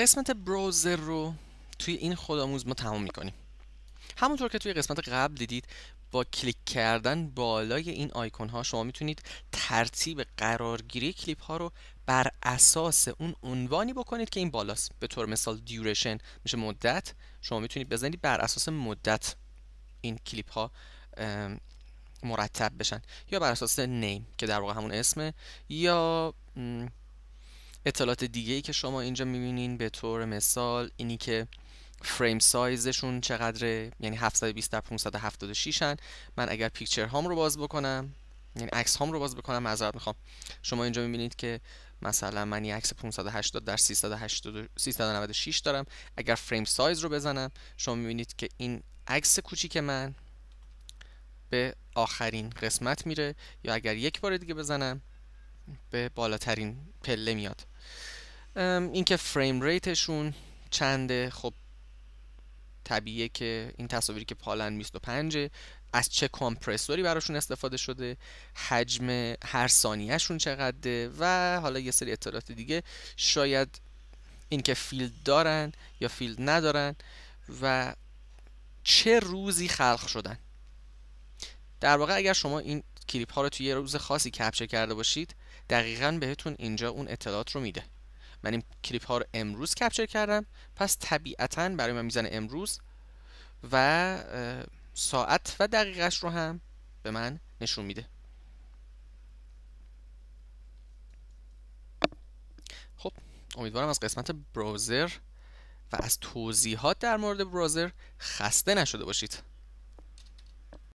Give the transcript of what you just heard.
قسمت بروزر رو توی این خودآموز ما تمام میکنیم همونطور که توی قسمت قبل دیدید با کلیک کردن بالای این آیکن ها شما میتونید ترتیب قرارگیری کلیپ ها رو بر اساس اون عنوانی بکنید که این بالاست به طور مثال دیوریشن میشه مدت شما میتونید بزنید بر اساس مدت این کلیپ ها مرتب بشن یا بر اساس نیم که در واقع همون اسمه یا اطلاعات دیگه ای که شما اینجا میبینین به طور مثال اینی که فریم سایزشون چقدره یعنی 720 در 576 هن من اگر پیکچر هام رو باز بکنم یعنی عکس هام رو باز بکنم معذرت میخوام شما اینجا میبینید که مثلا من یه عکس 580 در 396 دارم اگر فریم سایز رو بزنم شما میبینید که این عکس کوچیک من به آخرین قسمت میره یا اگر یک بار دیگه بزنم به بالاترین پله میاد اینکه فریم ریتشون چنده خب طبیعیه که این تصاویری که پالن 25 از چه کامپرسوری براشون استفاده شده حجم هر ثانیهشون چقدره و حالا یه سری اطلاعات دیگه شاید اینکه فیلد دارن یا فیلد ندارن و چه روزی خلق شدن در واقع اگر شما این کلیپ ها رو توی یه روز خاصی کپچر کرده باشید دقیقا بهتون اینجا اون اطلاعات رو میده من این کلیپ ها رو امروز کپچر کردم پس طبیعتا برای من میزنه امروز و ساعت و دقیقش رو هم به من نشون میده خب امیدوارم از قسمت بروزر و از توضیحات در مورد بروزر خسته نشده باشید